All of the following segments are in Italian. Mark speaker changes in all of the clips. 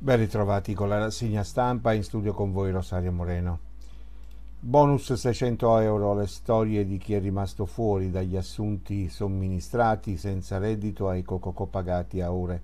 Speaker 1: Ben ritrovati con la rassegna stampa in studio con voi Rosario Moreno. Bonus 600 euro le storie di chi è rimasto fuori dagli assunti somministrati senza reddito ai cococò pagati a ore.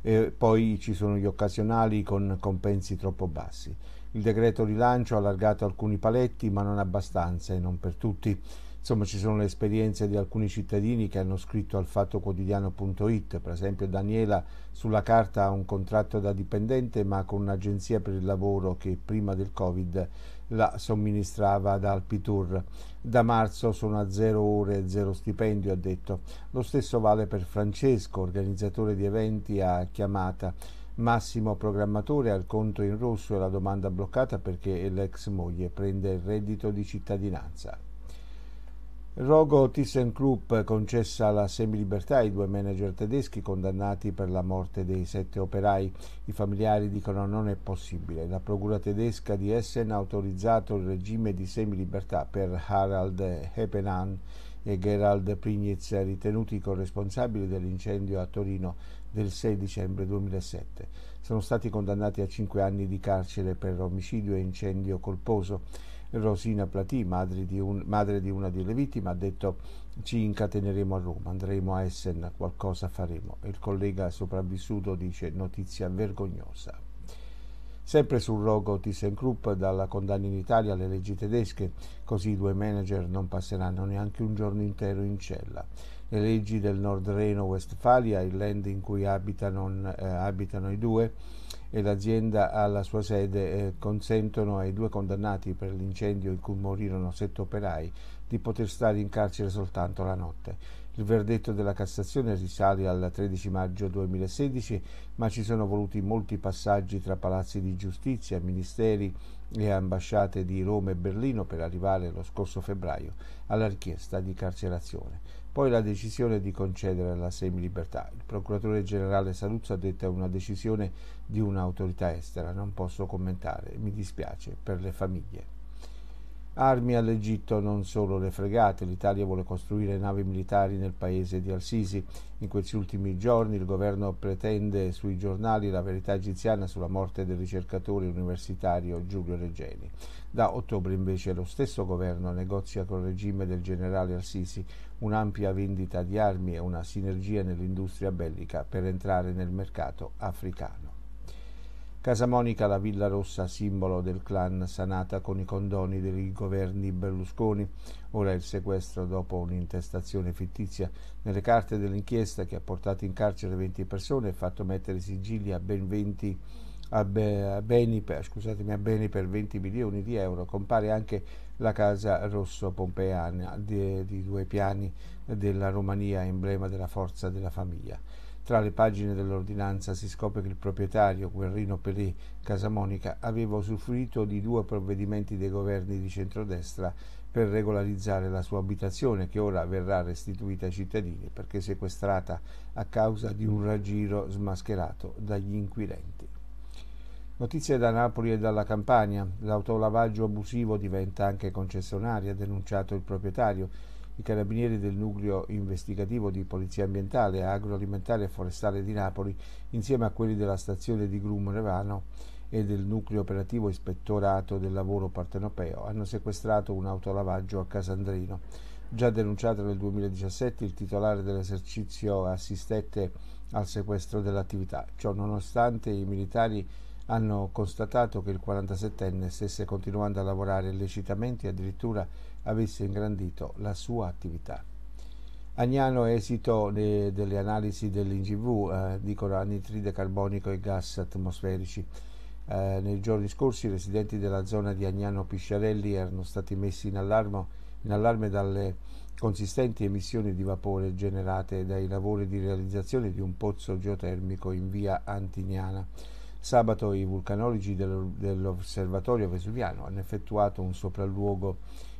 Speaker 1: E poi ci sono gli occasionali con compensi troppo bassi. Il decreto rilancio ha allargato alcuni paletti ma non abbastanza e non per tutti. Insomma, ci sono le esperienze di alcuni cittadini che hanno scritto al fattoquotidiano.it, per esempio Daniela sulla carta ha un contratto da dipendente ma con un'agenzia per il lavoro che prima del Covid la somministrava ad Alpitour. Da marzo sono a zero ore e zero stipendio, ha detto. Lo stesso vale per Francesco, organizzatore di eventi a chiamata. Massimo programmatore ha il conto in rosso e la domanda bloccata perché l'ex moglie prende il reddito di cittadinanza. Rogo ThyssenKrupp concessa la semilibertà ai due manager tedeschi condannati per la morte dei sette operai. I familiari dicono non è possibile. La procura tedesca di Essen ha autorizzato il regime di semilibertà per Harald Hepenan e Gerald Prignitz, ritenuti corresponsabili dell'incendio a Torino del 6 dicembre 2007. Sono stati condannati a cinque anni di carcere per omicidio e incendio colposo. Rosina Platì, madre di, un, madre di una delle vittime, ha detto ci incateneremo a Roma, andremo a Essen, qualcosa faremo. Il collega sopravvissuto dice notizia vergognosa. Sempre sul rogo ThyssenKrupp dalla condanna in Italia alle leggi tedesche, così i due manager non passeranno neanche un giorno intero in cella. Le leggi del Nord Reno-Westfalia, il land in cui abitano, eh, abitano i due, e l'azienda alla sua sede eh, consentono ai due condannati per l'incendio in cui morirono sette operai di poter stare in carcere soltanto la notte. Il verdetto della Cassazione risale al 13 maggio 2016, ma ci sono voluti molti passaggi tra palazzi di giustizia, ministeri e ambasciate di Roma e Berlino per arrivare lo scorso febbraio alla richiesta di carcerazione. Poi la decisione di concedere la semilibertà. Il procuratore generale Saluzzo ha detto è una decisione di un'autorità estera, non posso commentare, mi dispiace per le famiglie armi all'Egitto, non solo le fregate. L'Italia vuole costruire navi militari nel paese di Al-Sisi. In questi ultimi giorni il governo pretende sui giornali la verità egiziana sulla morte del ricercatore universitario Giulio Regeni. Da ottobre invece lo stesso governo negozia con il regime del generale Al-Sisi un'ampia vendita di armi e una sinergia nell'industria bellica per entrare nel mercato africano. Casa Monica, la Villa Rossa, simbolo del clan, sanata con i condoni dei governi Berlusconi, ora il sequestro dopo un'intestazione fittizia. Nelle carte dell'inchiesta che ha portato in carcere 20 persone e fatto mettere sigilli a ben 20 a, beni per, scusatemi, a beni per 20 milioni di euro. Compare anche la casa Rosso Pompeana di, di due piani della Romania, emblema della forza della famiglia. Tra le pagine dell'ordinanza si scopre che il proprietario Guerrino Pelé Casamonica aveva usufruito di due provvedimenti dei governi di centrodestra per regolarizzare la sua abitazione che ora verrà restituita ai cittadini perché sequestrata a causa di un raggiro smascherato dagli inquirenti. Notizie da Napoli e dalla Campania. L'autolavaggio abusivo diventa anche concessionaria, ha denunciato il proprietario. I carabinieri del nucleo investigativo di Polizia Ambientale, Agroalimentare e Forestale di Napoli, insieme a quelli della stazione di Grum Revano e del nucleo operativo ispettorato del lavoro partenopeo, hanno sequestrato un autolavaggio a Casandrino. Già denunciato nel 2017, il titolare dell'esercizio assistette al sequestro dell'attività. Ciò nonostante i militari hanno constatato che il 47enne stesse continuando a lavorare illecitamente e addirittura avesse ingrandito la sua attività. Agnano è esito delle analisi dell'INGV, eh, dicono anidride carbonico e gas atmosferici. Eh, nei giorni scorsi i residenti della zona di Agnano Pisciarelli erano stati messi in, allarmo, in allarme dalle consistenti emissioni di vapore generate dai lavori di realizzazione di un pozzo geotermico in via Antignana Sabato i vulcanologi dell'osservatorio vesuviano hanno effettuato un sopralluogo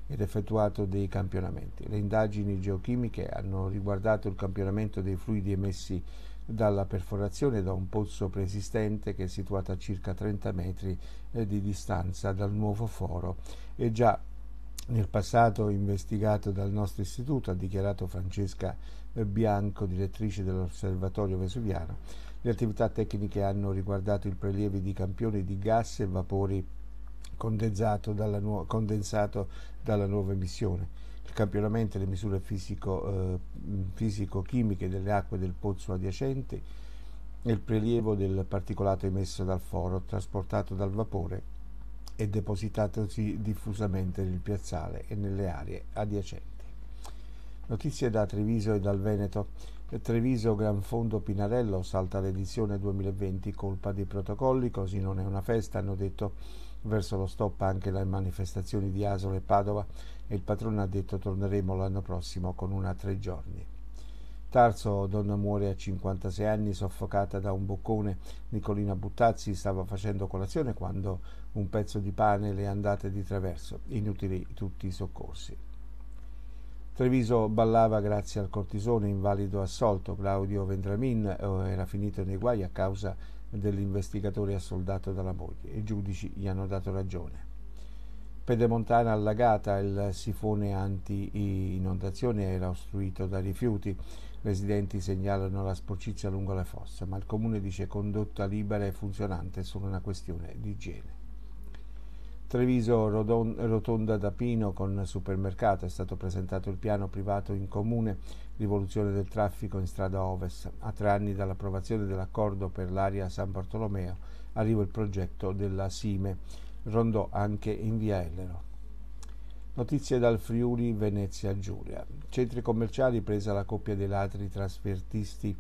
Speaker 1: ed effettuato dei campionamenti. Le indagini geochimiche hanno riguardato il campionamento dei fluidi emessi dalla perforazione da un pozzo preesistente che è situato a circa 30 metri eh, di distanza dal nuovo foro e già nel passato investigato dal nostro istituto, ha dichiarato Francesca Bianco, direttrice dell'Osservatorio Vesuviano. Le attività tecniche hanno riguardato il prelievo di campioni di gas e vapori condensato dalla, nu- condensato dalla nuova emissione. Il campionamento e le misure fisico, eh, fisico-chimiche delle acque del pozzo adiacente e il prelievo del particolato emesso dal foro trasportato dal vapore e depositatosi diffusamente nel piazzale e nelle aree adiacenti. Notizie da Treviso e dal Veneto. Treviso Gran Fondo Pinarello salta l'edizione 2020 colpa dei protocolli, così non è una festa, hanno detto verso lo stop anche le manifestazioni di Asolo e Padova e il patrono ha detto torneremo l'anno prossimo con una tre giorni. Tarso, donna muore a 56 anni soffocata da un boccone. Nicolina Buttazzi stava facendo colazione quando un pezzo di pane le è andata di traverso. Inutili tutti i soccorsi. Treviso ballava grazie al cortisone invalido assolto. Claudio Vendramin eh, era finito nei guai a causa dell'investigatore assoldato dalla moglie. I giudici gli hanno dato ragione. Pedemontana allagata, il sifone anti-inondazione era ostruito da rifiuti. Residenti segnalano la sporcizia lungo la fossa, ma il comune dice condotta libera e funzionante è solo una questione di igiene. Treviso Rodon, Rotonda da Pino con supermercato è stato presentato il piano privato in comune rivoluzione del traffico in strada ovest. A tre anni dall'approvazione dell'accordo per l'area San Bartolomeo arriva il progetto della Sime rondò anche in via Ellero. Notizie dal Friuli Venezia Giulia. Centri commerciali presa la coppia dei ladri trasfertisti.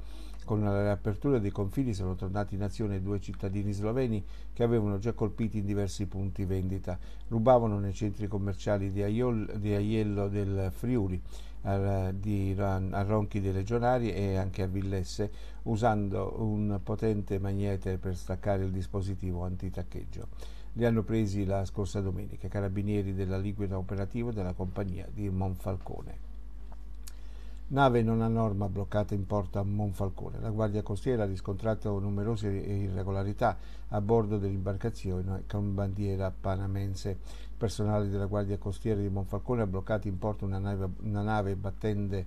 Speaker 1: Con la riapertura dei confini sono tornati in azione due cittadini sloveni che avevano già colpiti in diversi punti vendita. Rubavano nei centri commerciali di, Aiol, di Aiello del Friuli, a, di, a Ronchi dei Legionari e anche a Villesse, usando un potente magnete per staccare il dispositivo antitaccheggio. Li hanno presi la scorsa domenica i carabinieri liquida operativa della compagnia di Monfalcone. Nave non a norma bloccata in porta a Monfalcone. La Guardia Costiera ha riscontrato numerose irregolarità a bordo dell'imbarcazione con bandiera panamense. personale della Guardia Costiera di Monfalcone ha bloccato in porta una nave, una nave battente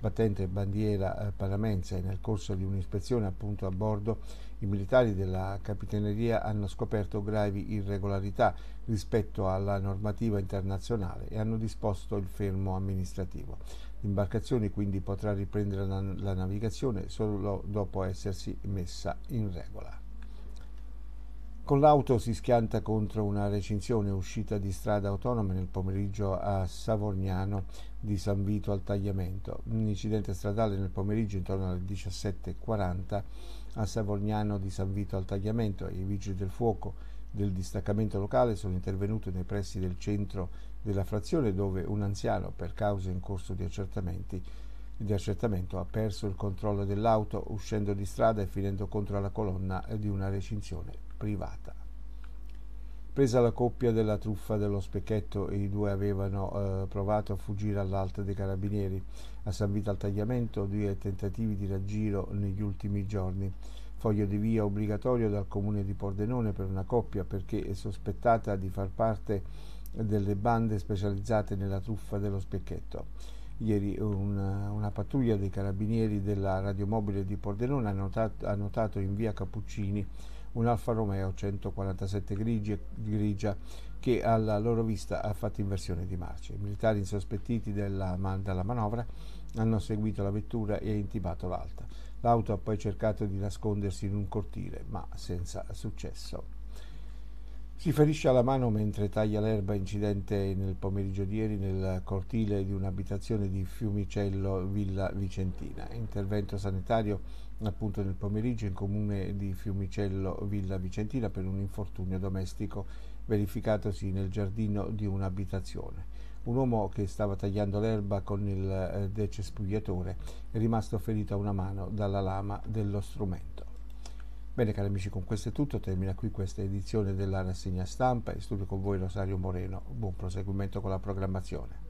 Speaker 1: battente bandiera eh, panamense. Nel corso di un'ispezione appunto a bordo i militari della Capitaneria hanno scoperto gravi irregolarità rispetto alla normativa internazionale e hanno disposto il fermo amministrativo. L'imbarcazione quindi potrà riprendere la, la navigazione solo dopo essersi messa in regola. Con l'auto si schianta contro una recinzione uscita di strada autonoma nel pomeriggio a Savorgnano di San Vito al Tagliamento. Un incidente stradale nel pomeriggio intorno alle 17.40 a Savorgnano di San Vito al Tagliamento. I vigili del fuoco del distaccamento locale sono intervenuti nei pressi del centro della frazione dove un anziano, per cause in corso di accertamenti, di accertamento ha perso il controllo dell'auto uscendo di strada e finendo contro la colonna di una recinzione privata. Presa la coppia della truffa dello specchietto, i due avevano eh, provato a fuggire all'alta dei carabinieri, a San Vito al Tagliamento, due tentativi di raggiro negli ultimi giorni. Foglio di via obbligatorio dal comune di Pordenone per una coppia perché è sospettata di far parte delle bande specializzate nella truffa dello specchietto. Ieri una, una, pattuglia dei carabinieri della radiomobile di Pordenone ha notato, ha notato in via Cappuccini un Alfa Romeo 147 grigie, grigia che alla loro vista ha fatto inversione di marcia. I militari insospettiti della, dalla manovra hanno seguito la vettura e intimato l'alta. L'auto ha poi cercato di nascondersi in un cortile, ma senza successo. Si ferisce alla mano mentre taglia l'erba incidente nel pomeriggio di ieri nel cortile di un'abitazione di Fiumicello, Villa Vicentina. Intervento sanitario appunto nel pomeriggio in comune di Fiumicello Villa Vicentina per un infortunio domestico verificatosi nel giardino di un'abitazione. Un uomo che stava tagliando l'erba con il eh, decespugliatore è rimasto ferito a una mano dalla lama dello strumento. Bene cari amici, con questo è tutto, termina qui questa edizione della rassegna stampa, in studio con voi Rosario Moreno, buon proseguimento con la programmazione.